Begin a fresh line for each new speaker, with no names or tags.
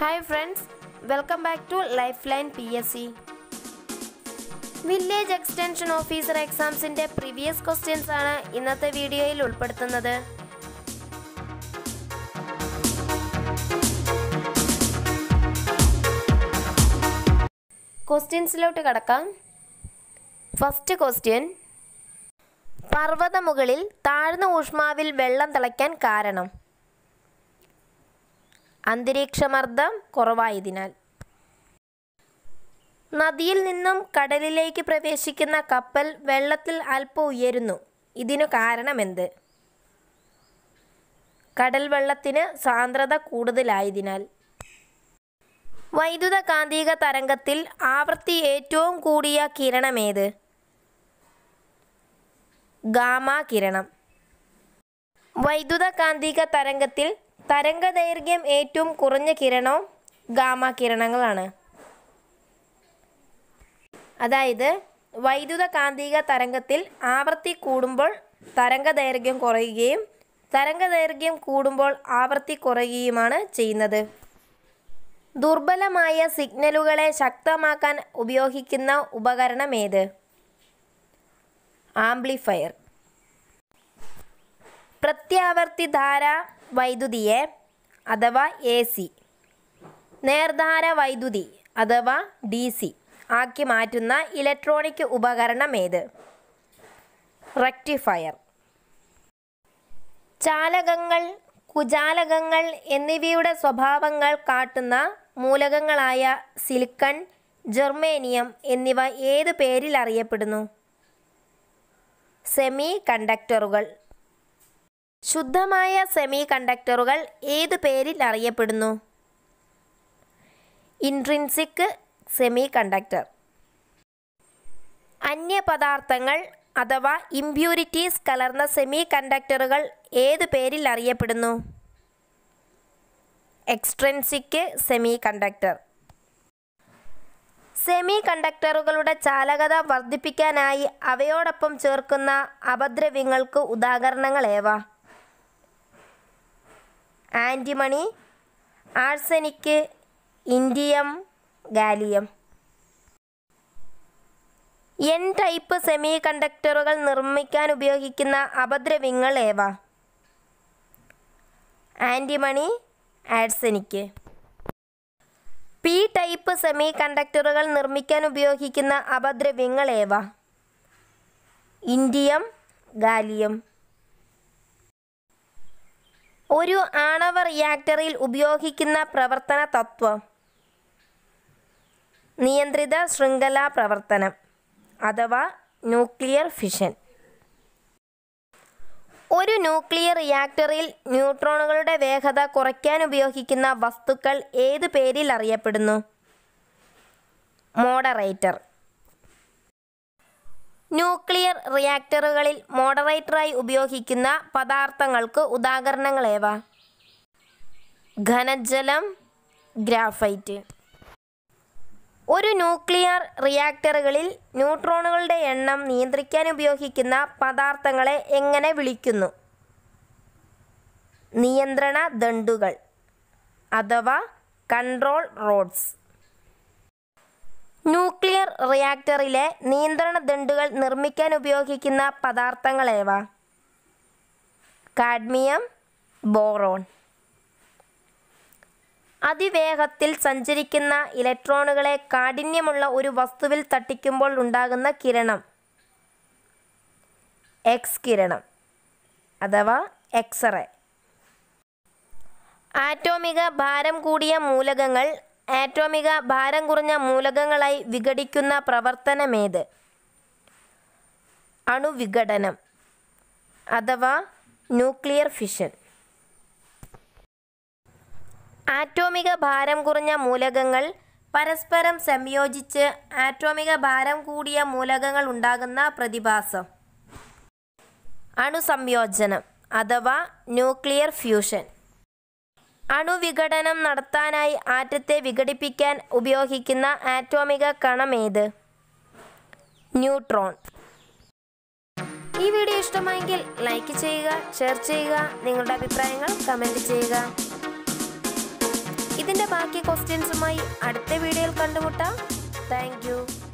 hi friends welcome back to life line P S C village extension officer എക്സാംസിന്റെ previous questions ആണ് ഇന്നത്തെ വീഡിയോയിൽ ഉൾപ്പെടുത്തുന്നത് ക്വസ്റ്റ്യൻസിലോട്ട് കടക്കാം ഫസ്റ്റ് ക്വസ്റ്റ്യൻ പർവ്വത മുകളിൽ താഴ്ന്ന ഊഷ്മാവിൽ വെള്ളം തിളയ്ക്കാൻ കാരണം അന്തരീക്ഷമർദ്ദം കുറവായതിനാൽ നദിയിൽ നിന്നും കടലിലേക്ക് പ്രവേശിക്കുന്ന കപ്പൽ വെള്ളത്തിൽ അല്പം ഉയരുന്നു ഇതിനു കാരണമെന്ത് കടൽ വെള്ളത്തിന് സാന്ദ്രത കൂടുതലായതിനാൽ വൈദ്യുത കാന്തിക തരംഗത്തിൽ ആവൃത്തി ഏറ്റവും കൂടിയ കിരണമേത് ഗാമ കിരണം വൈദ്യുത കാന്തിക തരംഗത്തിൽ തരംഗദൈർഘ്യം ഏറ്റവും കുറഞ്ഞ കിരണം ഗാമ കിരണങ്ങളാണ് അതായത് വൈദ്യുത കാന്തിക തരംഗത്തിൽ ആവൃത്തി കൂടുമ്പോൾ തരംഗദൈർഘ്യം കുറയുകയും തരംഗദൈർഘ്യം കൂടുമ്പോൾ ആവൃത്തി കുറയുകയുമാണ് ചെയ്യുന്നത് ദുർബലമായ സിഗ്നലുകളെ ശക്തമാക്കാൻ ഉപയോഗിക്കുന്ന ഉപകരണം ഏത് ആംപ്ലിഫയർ പ്രത്യാവർത്തി ധാര വൈദ്യുതിയെ അഥവാ എ സി നേർധാര വൈദ്യുതി അഥവാ ഡി സി ആക്കി മാറ്റുന്ന ഇലക്ട്രോണിക് ഉപകരണം ഏത് റെക്ടിഫയർ ചാലകങ്ങൾ കുചാലകങ്ങൾ എന്നിവയുടെ സ്വഭാവങ്ങൾ കാട്ടുന്ന മൂലകങ്ങളായ സിലിക്കൺ ജെർമേനിയം എന്നിവ ഏത് പേരിൽ അറിയപ്പെടുന്നു സെമി കണ്ടക്ടറുകൾ ശുദ്ധമായ സെമി കണ്ടക്ടറുകൾ ഏതു പേരിൽ അറിയപ്പെടുന്നു ഇൻട്രിൻസിക് സെമി കണ്ടക്ടർ അന്യപദാർത്ഥങ്ങൾ അഥവാ ഇംപ്യൂരിറ്റീസ് കലർന്ന സെമി കണ്ടക്ടറുകൾ ഏതു പേരിൽ അറിയപ്പെടുന്നു എക്സ്ട്രൻസിക് സെമി കണ്ടക്ടർ സെമി കണ്ടക്ടറുകളുടെ ചാലകത വർദ്ധിപ്പിക്കാനായി അവയോടൊപ്പം ചേർക്കുന്ന അപദ്രവ്യങ്ങൾക്ക് ഉദാഹരണങ്ങളേവാ antimony arsenic indium gallium N type semi കണ്ടക്ടറുകൾ നിർമ്മിക്കാൻ ഉപയോഗിക്കുന്ന അപദ്രവ്യങ്ങൾ ഏവ antimony arsenic P type semi കണ്ടക്ടറുകൾ നിർമ്മിക്കാൻ ഉപയോഗിക്കുന്ന അപദ്രവ്യങ്ങൾ ഏവ ഇൻഡിയം ഗാലിയം ഒരു ആണവ റിയാക്ടറിൽ ഉപയോഗിക്കുന്ന പ്രവർത്തന തത്വം നിയന്ത്രിത ശൃംഖല പ്രവർത്തനം അഥവാ ന്യൂക്ലിയർ ഫിഷൻ ഒരു ന്യൂക്ലിയർ റിയാക്ടറിൽ ന്യൂട്രോണുകളുടെ വേഗത കുറയ്ക്കാൻ ഉപയോഗിക്കുന്ന വസ്തുക്കൾ ഏത് പേരിൽ അറിയപ്പെടുന്നു മോഡറേറ്റർ ന്യൂക്ലിയർ റിയാക്ടറുകളിൽ മോഡറേറ്ററായി ഉപയോഗിക്കുന്ന പദാർത്ഥങ്ങൾക്ക് ഉദാഹരണങ്ങളേവ ഘനജലം ഗ്രാഫൈറ്റ് ഒരു ന്യൂക്ലിയർ റിയാക്ടറുകളിൽ ന്യൂട്രോണുകളുടെ എണ്ണം നിയന്ത്രിക്കാൻ ഉപയോഗിക്കുന്ന പദാർത്ഥങ്ങളെ എങ്ങനെ വിളിക്കുന്നു നിയന്ത്രണ ദണ്ടുകൾ അഥവാ കൺട്രോൾ റോഡ്സ് ന്യൂക്ലിയർ റിയാക്ടറിലെ നിയന്ത്രണ ദണ്ഡുകൾ നിർമ്മിക്കാൻ ഉപയോഗിക്കുന്ന പദാർത്ഥങ്ങളേവ കാഡ്മിയം ബോറോൺ അതിവേഗത്തിൽ സഞ്ചരിക്കുന്ന ഇലക്ട്രോണുകളെ കാഠിന്യമുള്ള ഒരു വസ്തുവിൽ തട്ടിക്കുമ്പോൾ ഉണ്ടാകുന്ന കിരണം എക്സ് കിരണം അഥവാ എക്സ്റേ ആറ്റോമിക ഭാരം കൂടിയ മൂലകങ്ങൾ ആറ്റോമിക ഭാരം കുറഞ്ഞ മൂലകങ്ങളായി വിഘടിക്കുന്ന പ്രവർത്തനമേത് അണുവിഘടനം അഥവാ ന്യൂക്ലിയർ ഫിഷൻ ആറ്റോമിക ഭാരം കുറഞ്ഞ മൂലകങ്ങൾ പരസ്പരം സംയോജിച്ച് ആറ്റോമിക ഭാരം കൂടിയ മൂലകങ്ങൾ ഉണ്ടാകുന്ന പ്രതിഭാസം അണുസംയോജനം അഥവാ ന്യൂക്ലിയർ ഫ്യൂഷൻ അണുവിഘടനം നടത്താനായി ആറ്റത്തെ വിഘടിപ്പിക്കാൻ ഉപയോഗിക്കുന്ന ആറ്റോമിക കണമേത് ന്യൂട്രോൺ ഈ വീഡിയോ ഇഷ്ടമായെങ്കിൽ ലൈക്ക് ചെയ്യുക ഷെയർ ചെയ്യുക നിങ്ങളുടെ അഭിപ്രായങ്ങൾ കമൻറ്റ് ചെയ്യുക ഇതിൻ്റെ ബാക്കി ക്വസ്റ്റ്യൻസുമായി അടുത്ത വീഡിയോയിൽ കണ്ടുമുട്ടാം താങ്ക്